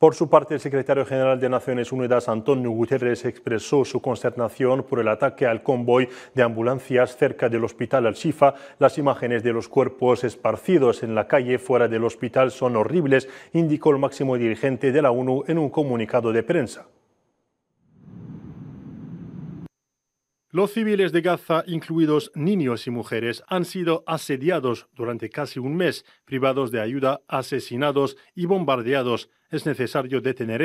Por su parte, el secretario general de Naciones Unidas, Antonio Guterres, expresó su consternación por el ataque al convoy de ambulancias cerca del hospital Al-Shifa. Las imágenes de los cuerpos esparcidos en la calle fuera del hospital son horribles, indicó el máximo dirigente de la ONU en un comunicado de prensa. Los civiles de Gaza, incluidos niños y mujeres, han sido asediados durante casi un mes, privados de ayuda, asesinados y bombardeados. Es necesario detener